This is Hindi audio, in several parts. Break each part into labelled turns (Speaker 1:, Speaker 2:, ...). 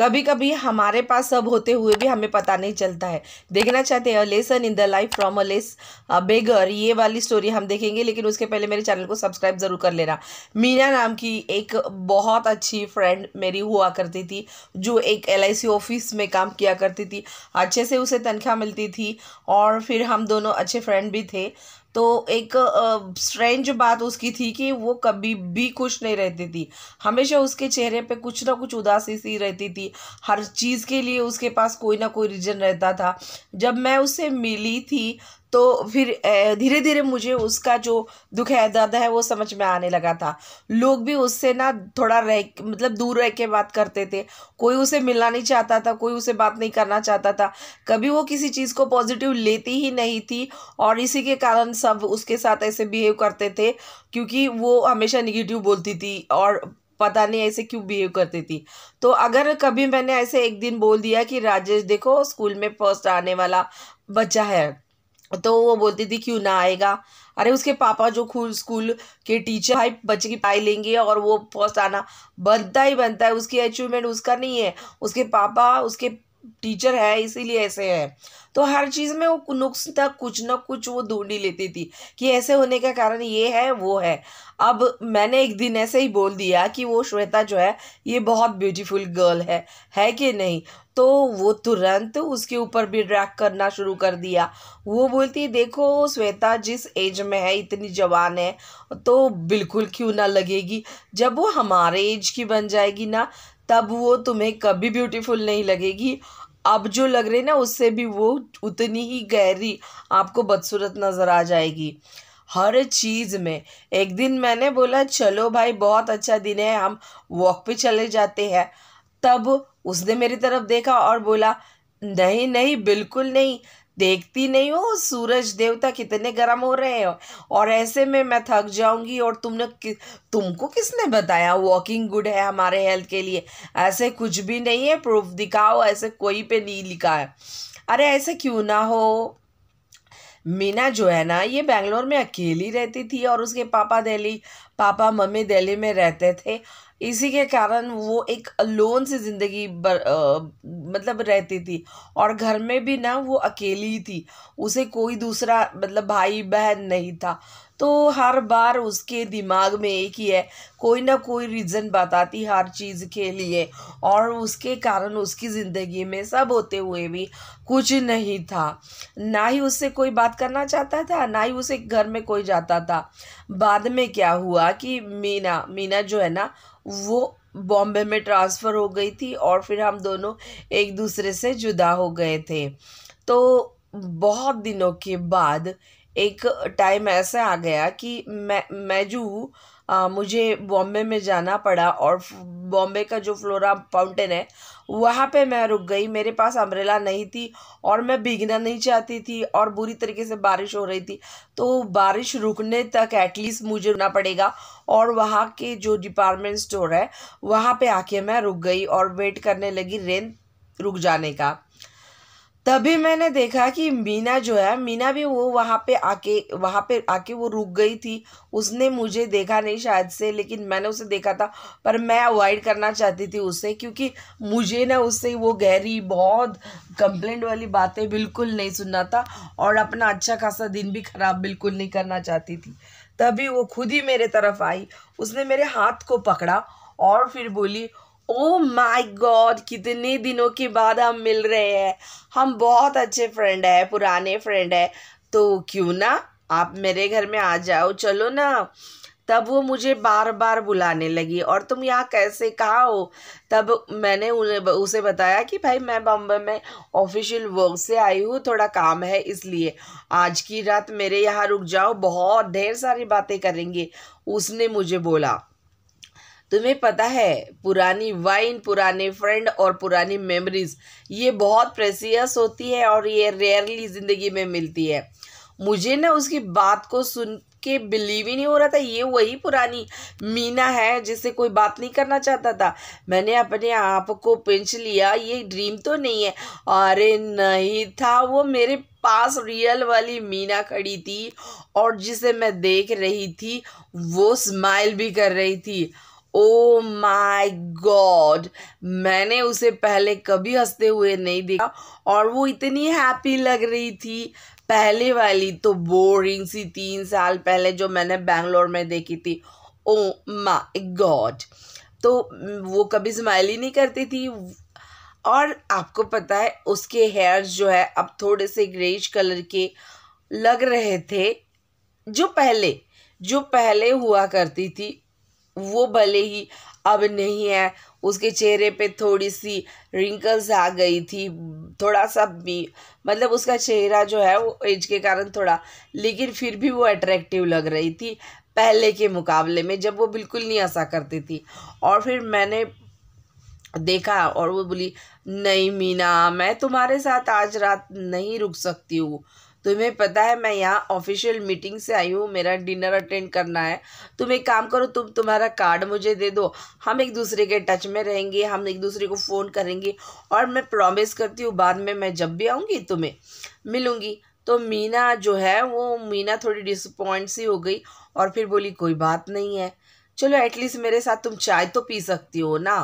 Speaker 1: कभी कभी हमारे पास सब होते हुए भी हमें पता नहीं चलता है देखना चाहते हैं lesson in the life from a less beggar ये वाली स्टोरी हम देखेंगे लेकिन उसके पहले मेरे चैनल को सब्सक्राइब ज़रूर कर लेना मीना नाम की एक बहुत अच्छी फ्रेंड मेरी हुआ करती थी जो एक एल ऑफिस में काम किया करती थी अच्छे से उसे तनख्वाह मिलती थी और फिर हम दोनों अच्छे फ्रेंड भी थे तो एक स्ट्रेंज बात उसकी थी कि वो कभी भी खुश नहीं रहती थी हमेशा उसके चेहरे पे कुछ ना कुछ उदासी सी रहती थी हर चीज़ के लिए उसके पास कोई ना कोई रीज़न रहता था जब मैं उससे मिली थी तो फिर धीरे धीरे मुझे उसका जो दुख है दर्द है वो समझ में आने लगा था लोग भी उससे ना थोड़ा रह मतलब दूर रह के बात करते थे कोई उसे मिलना नहीं चाहता था कोई उसे बात नहीं करना चाहता था कभी वो किसी चीज़ को पॉजिटिव लेती ही नहीं थी और इसी के कारण सब उसके साथ ऐसे बिहेव करते थे क्योंकि वो हमेशा निगेटिव बोलती थी और पता नहीं ऐसे क्यों बिहेव करती थी तो अगर कभी मैंने ऐसे एक दिन बोल दिया कि राजेश देखो स्कूल में फर्स्ट आने वाला बच्चा है तो वो बोलती थी क्यों ना आएगा अरे उसके पापा जो खुद स्कूल के टीचर भाई बच्चे की पढ़ाई लेंगे और वो फर्स्ट आना बनता ही बनता है उसकी अचीवमेंट उसका नहीं है उसके पापा उसके टीचर है इसीलिए ऐसे है तो हर चीज़ में वो नुक्स तक कुछ ना कुछ वो ढूंढ ही लेती थी कि ऐसे होने का कारण ये है वो है अब मैंने एक दिन ऐसे ही बोल दिया कि वो श्वेता जो है ये बहुत ब्यूटीफुल गर्ल है है कि नहीं तो वो तुरंत उसके ऊपर भी ड्रैक करना शुरू कर दिया वो बोलती है देखो श्वेता जिस एज में है इतनी जवान है तो बिल्कुल क्यों ना लगेगी जब वो हमारे एज की बन जाएगी ना तब वो तुम्हें कभी ब्यूटीफुल नहीं लगेगी अब जो लग रही ना उससे भी वो उतनी ही गहरी आपको बदसूरत नज़र आ जाएगी हर चीज़ में एक दिन मैंने बोला चलो भाई बहुत अच्छा दिन है हम वॉक पे चले जाते हैं तब उसने मेरी तरफ देखा और बोला नहीं नहीं बिल्कुल नहीं देखती नहीं हो सूरज देवता कितने गर्म हो रहे हो और ऐसे में मैं थक जाऊंगी और तुमने कि, तुमको किसने बताया वॉकिंग गुड है हमारे हेल्थ के लिए ऐसे कुछ भी नहीं है प्रूफ दिखाओ ऐसे कोई पे नहीं लिखा है अरे ऐसे क्यों ना हो मीना जो है ना ये बेंगलोर में अकेली रहती थी और उसके पापा दिल्ली पापा मम्मी दिल्ली में रहते थे इसी के कारण वो एक अलोन सी ज़िंदगी मतलब रहती थी और घर में भी ना वो अकेली थी उसे कोई दूसरा मतलब भाई बहन नहीं था तो हर बार उसके दिमाग में एक ही है कोई ना कोई रीज़न बताती हर चीज़ के लिए और उसके कारण उसकी ज़िंदगी में सब होते हुए भी कुछ नहीं था ना ही उससे कोई बात करना चाहता था ना ही उसे घर में कोई जाता था बाद में क्या हुआ कि मीना मीना जो है ना वो बॉम्बे में ट्रांसफ़र हो गई थी और फिर हम दोनों एक दूसरे से जुदा हो गए थे तो बहुत दिनों के बाद एक टाइम ऐसा आ गया कि मैं मैं जो आ, मुझे बॉम्बे में जाना पड़ा और बॉम्बे का जो फ्लोरा फाउंटेन है वहाँ पे मैं रुक गई मेरे पास अम्ब्रेला नहीं थी और मैं भीगना नहीं चाहती थी और बुरी तरीके से बारिश हो रही थी तो बारिश रुकने तक एटलीस्ट मुझे रुकना पड़ेगा और वहाँ के जो डिपार्टमेंट स्टोर है वहाँ पे आके मैं रुक गई और वेट करने लगी रेन रुक जाने का तभी मैंने देखा कि मीना जो है मीना भी वो वहाँ पे आके वहाँ पे आके वो रुक गई थी उसने मुझे देखा नहीं शायद से लेकिन मैंने उसे देखा था पर मैं अवॉइड करना चाहती थी उससे क्योंकि मुझे ना उससे वो गहरी बहुत कंप्लेंट वाली बातें बिल्कुल नहीं सुनना था और अपना अच्छा खासा दिन भी ख़राब बिल्कुल नहीं करना चाहती थी तभी वो खुद ही मेरे तरफ आई उसने मेरे हाथ को पकड़ा और फिर बोली ओ माय गॉड कितने दिनों के बाद हम मिल रहे हैं हम बहुत अच्छे फ्रेंड है पुराने फ्रेंड है तो क्यों ना आप मेरे घर में आ जाओ चलो ना तब वो मुझे बार बार बुलाने लगी और तुम यहाँ कैसे कहाँ हो तब मैंने उसे बताया कि भाई मैं बॉम्बे में ऑफिशियल वर्क से आई हूँ थोड़ा काम है इसलिए आज की रात मेरे यहाँ रुक जाओ बहुत ढेर सारी बातें करेंगे उसने मुझे बोला तुम्हें पता है पुरानी वाइन पुराने फ्रेंड और पुरानी मेमोरीज ये बहुत प्रेसियस होती है और ये रेयरली ज़िंदगी में मिलती है मुझे ना उसकी बात को सुन के बिलीव ही नहीं हो रहा था ये वही पुरानी मीना है जिससे कोई बात नहीं करना चाहता था मैंने अपने आप को पिंच लिया ये ड्रीम तो नहीं है अरे नहीं था वो मेरे पास रियल वाली मीना खड़ी थी और जिसे मैं देख रही थी वो स्माइल भी कर रही थी ओ माय गॉड मैंने उसे पहले कभी हंसते हुए नहीं देखा और वो इतनी हैप्पी लग रही थी पहले वाली तो बोरिंग सी तीन साल पहले जो मैंने बैंगलोर में देखी थी ओ माय गॉड तो वो कभी स्माइल ही नहीं करती थी और आपको पता है उसके हेयर्स जो है अब थोड़े से ग्रेज कलर के लग रहे थे जो पहले जो पहले हुआ करती थी वो भले ही अब नहीं है उसके चेहरे पे थोड़ी सी रिंकल्स आ गई थी थोड़ा सा भी मतलब उसका चेहरा जो है वो एज के कारण थोड़ा लेकिन फिर भी वो अट्रैक्टिव लग रही थी पहले के मुकाबले में जब वो बिल्कुल नहीं ऐसा करती थी और फिर मैंने देखा और वो बोली नहीं मीना मैं तुम्हारे साथ आज रात नहीं रुक सकती हूँ तुम्हें पता है मैं यहाँ ऑफिशियल मीटिंग से आई हूँ मेरा डिनर अटेंड करना है तुम एक काम करो तुम तुम्हारा कार्ड मुझे दे दो हम एक दूसरे के टच में रहेंगे हम एक दूसरे को फ़ोन करेंगे और मैं प्रॉमिस करती हूँ बाद में मैं जब भी आऊँगी तुम्हें मिलूँगी तो मीना जो है वो मीना थोड़ी डिसअपॉइंट सी हो गई और फिर बोली कोई बात नहीं है चलो एटलीस्ट मेरे साथ तुम चाय तो पी सकती हो ना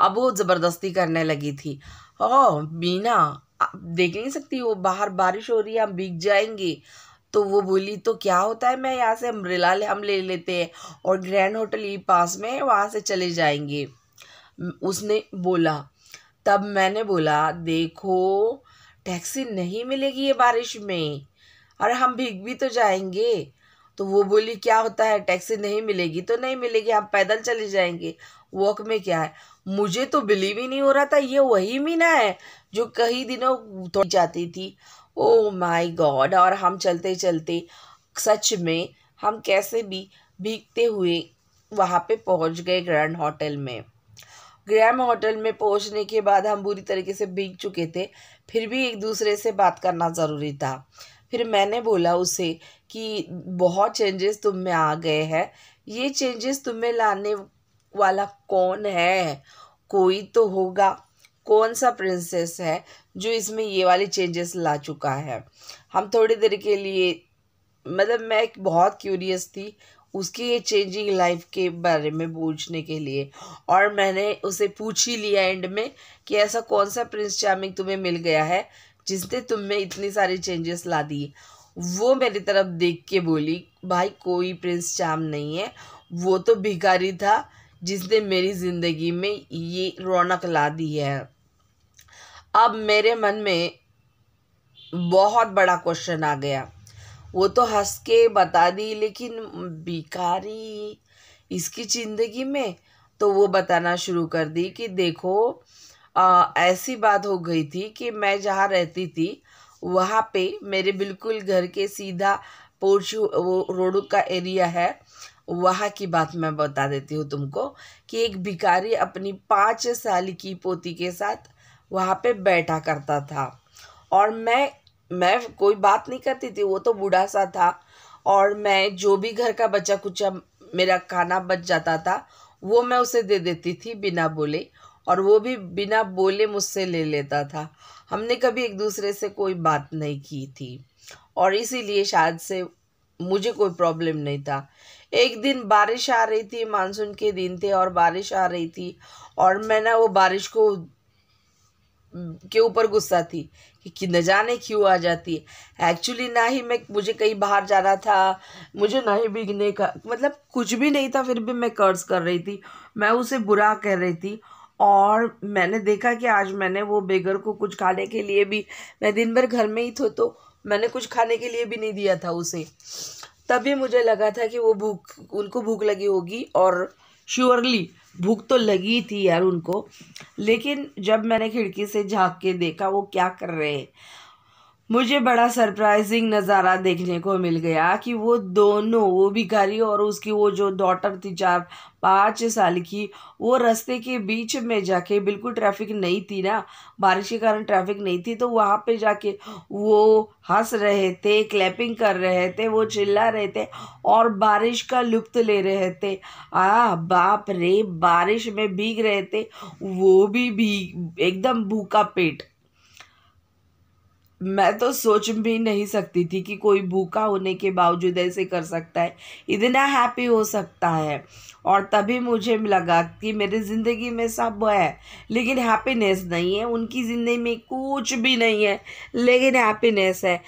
Speaker 1: अब वो ज़बरदस्ती करने लगी थी ओ मीना देख नहीं सकती वो बाहर बारिश हो रही है हम भीग जाएंगे तो वो बोली तो क्या होता है मैं यहाँ से अम्ब्रेला हम ले लेते हैं और ग्रैंड होटल ही पास में वहाँ से चले जाएंगे उसने बोला तब मैंने बोला देखो टैक्सी नहीं मिलेगी ये बारिश में अरे हम भीग भी तो जाएंगे तो वो बोली क्या होता है टैक्सी नहीं मिलेगी तो नहीं मिलेगी हम पैदल चले जाएंगे वॉक में क्या है मुझे तो बिलीव ही नहीं हो रहा था ये वही मीना है जो कई दिनों तो जाती थी ओ माय गॉड और हम चलते चलते सच में हम कैसे भी भीगते हुए वहाँ पे पहुँच गए ग्रैंड होटल में ग्रैंड होटल में पहुँचने के बाद हम बुरी तरीके से भीग चुके थे फिर भी एक दूसरे से बात करना ज़रूरी था फिर मैंने बोला उसे कि बहुत चेंजेस तुम में आ गए हैं ये चेंजेस तुम्हें लाने वाला कौन है कोई तो होगा कौन सा प्रिंसेस है जो इसमें ये वाले चेंजेस ला चुका है हम थोड़ी देर के लिए मतलब मैं एक बहुत क्यूरियस थी उसकी ये चेंजिंग लाइफ के बारे में पूछने के लिए और मैंने उसे पूछ ही लिया एंड में कि ऐसा कौन सा प्रिंस चार्मिंग तुम्हें मिल गया है जिसने तुम्हें इतनी सारी चेंजेस ला दी वो मेरी तरफ देख के बोली भाई कोई प्रिंस चार्म नहीं है वो तो भिखारी था जिसने मेरी ज़िंदगी में ये रौनक ला दी है अब मेरे मन में बहुत बड़ा क्वेश्चन आ गया वो तो हंस के बता दी लेकिन बेकारी इसकी ज़िंदगी में तो वो बताना शुरू कर दी कि देखो आ, ऐसी बात हो गई थी कि मैं जहाँ रहती थी वहाँ पे मेरे बिल्कुल घर के सीधा पोर्च वो रोड का एरिया है वहाँ की बात मैं बता देती हूँ तुमको कि एक भिकारी अपनी पाँच साल की पोती के साथ वहाँ पे बैठा करता था और मैं मैं कोई बात नहीं करती थी वो तो बूढ़ा सा था और मैं जो भी घर का बचा कुचा मेरा खाना बच जाता था वो मैं उसे दे देती थी बिना बोले और वो भी बिना बोले मुझसे ले लेता था हमने कभी एक दूसरे से कोई बात नहीं की थी और इसीलिए शायद से मुझे कोई प्रॉब्लम नहीं था एक दिन बारिश आ रही थी मानसून के दिन थे और बारिश आ रही थी और मैं ना वो बारिश को के ऊपर गुस्सा थी कि न जाने क्यों आ जाती है एक्चुअली ना ही मैं मुझे कहीं बाहर जाना था मुझे ना ही भीगने का मतलब कुछ भी नहीं था फिर भी मैं कर्ज कर रही थी मैं उसे बुरा कह रही थी और मैंने देखा कि आज मैंने वो बेगर को कुछ खाने के लिए भी मैं दिन भर घर में ही थो तो मैंने कुछ खाने के लिए भी नहीं दिया था उसे तभी मुझे लगा था कि वो भूख उनको भूख लगी होगी और श्योरली भूख तो लगी थी यार उनको लेकिन जब मैंने खिड़की से झाँक के देखा वो क्या कर रहे हैं मुझे बड़ा सरप्राइजिंग नज़ारा देखने को मिल गया कि वो दोनों वो भिखारी और उसकी वो जो डॉटर थी चार पाँच साल की वो रास्ते के बीच में जाके बिल्कुल ट्रैफिक नहीं थी ना बारिश के कारण ट्रैफिक नहीं थी तो वहाँ पे जाके वो हंस रहे थे क्लैपिंग कर रहे थे वो चिल्ला रहे थे और बारिश का लुप्त ले रहे थे आ बाप रे बारिश में भीग रहे थे वो भी भीग एकदम भूखा पेट मैं तो सोच भी नहीं सकती थी कि कोई भूखा होने के बावजूद ऐसे कर सकता है इतना हैप्पी हो सकता है और तभी मुझे लगा कि मेरी ज़िंदगी में सब है लेकिन हैप्पीनेस नहीं है उनकी ज़िंदगी में कुछ भी नहीं है लेकिन हैप्पीनेस है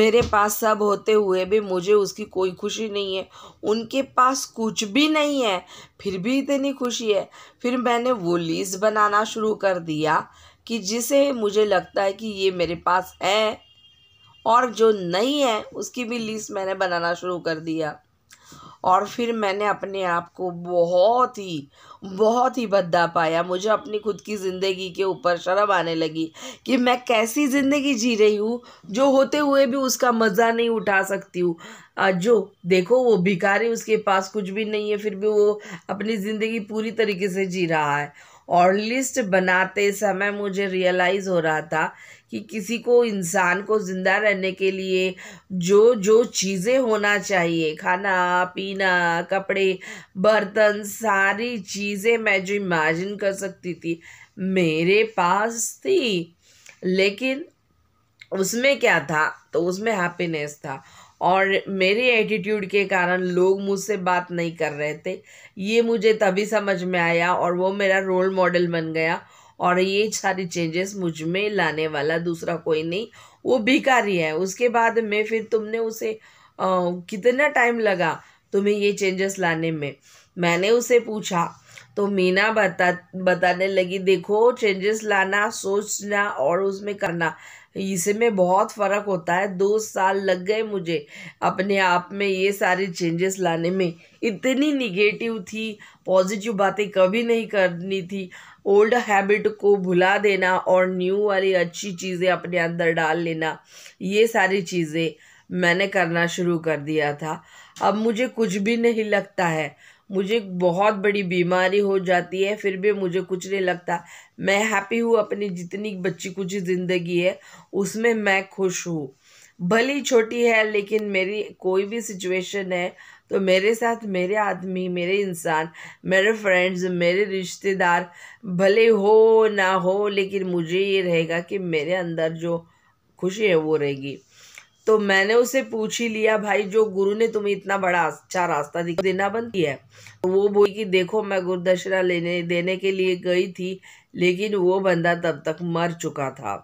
Speaker 1: मेरे पास सब होते हुए भी मुझे उसकी कोई खुशी नहीं है उनके पास कुछ भी नहीं है फिर भी इतनी खुशी है फिर मैंने वो लीज बनाना शुरू कर दिया कि जिसे मुझे लगता है कि ये मेरे पास है और जो नहीं है उसकी भी लिस्ट मैंने बनाना शुरू कर दिया और फिर मैंने अपने आप को बहुत ही बहुत ही भद्दा पाया मुझे अपनी खुद की ज़िंदगी के ऊपर शर्म आने लगी कि मैं कैसी ज़िंदगी जी रही हूँ जो होते हुए भी उसका मज़ा नहीं उठा सकती हूँ जो देखो वो भिखारी उसके पास कुछ भी नहीं है फिर भी वो अपनी ज़िंदगी पूरी तरीके से जी रहा है और लिस्ट बनाते समय मुझे रियलाइज़ हो रहा था कि किसी को इंसान को ज़िंदा रहने के लिए जो जो चीज़ें होना चाहिए खाना पीना कपड़े बर्तन सारी चीज़ें मैं जो इमेजिन कर सकती थी मेरे पास थी लेकिन उसमें क्या था तो उसमें हैप्पीनेस था और मेरे एटीट्यूड के कारण लोग मुझसे बात नहीं कर रहे थे ये मुझे तभी समझ में आया और वो मेरा रोल मॉडल बन गया और ये सारी चेंजेस मुझ में लाने वाला दूसरा कोई नहीं वो भिकारी है उसके बाद में फिर तुमने उसे आ, कितना टाइम लगा तुम्हें ये चेंजेस लाने में मैंने उसे पूछा तो मीना बता बताने लगी देखो चेंजेस लाना सोचना और उसमें करना इसमें बहुत फ़र्क होता है दो साल लग गए मुझे अपने आप में ये सारे चेंजेस लाने में इतनी निगेटिव थी पॉजिटिव बातें कभी नहीं करनी थी ओल्ड हैबिट को भुला देना और न्यू वाली अच्छी चीज़ें अपने अंदर डाल लेना ये सारी चीज़ें मैंने करना शुरू कर दिया था अब मुझे कुछ भी नहीं लगता है मुझे बहुत बड़ी बीमारी हो जाती है फिर भी मुझे कुछ नहीं लगता मैं हैप्पी हूँ अपनी जितनी बच्ची कुछ ज़िंदगी है उसमें मैं खुश हूँ भली छोटी है लेकिन मेरी कोई भी सिचुएशन है तो मेरे साथ मेरे आदमी मेरे इंसान मेरे फ्रेंड्स मेरे रिश्तेदार भले हो ना हो लेकिन मुझे ये रहेगा कि मेरे अंदर जो खुशी है वो रहेगी तो मैंने उसे पूछ ही लिया भाई जो गुरु ने तुम्हें इतना बड़ा अच्छा रास्ता देना बंद किया है तो वो बोली कि देखो मैं गुरुदशरा लेने देने के लिए गई थी लेकिन वो बंदा तब तक मर चुका था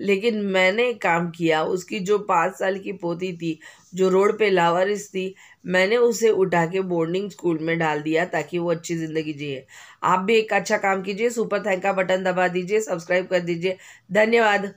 Speaker 1: लेकिन मैंने काम किया उसकी जो पाँच साल की पोती थी जो रोड पे लावारिस थी मैंने उसे उठा के बोर्डिंग स्कूल में डाल दिया ताकि वो अच्छी ज़िंदगी जिए आप भी एक अच्छा काम कीजिए सुपर थैंक का बटन दबा दीजिए सब्सक्राइब कर दीजिए धन्यवाद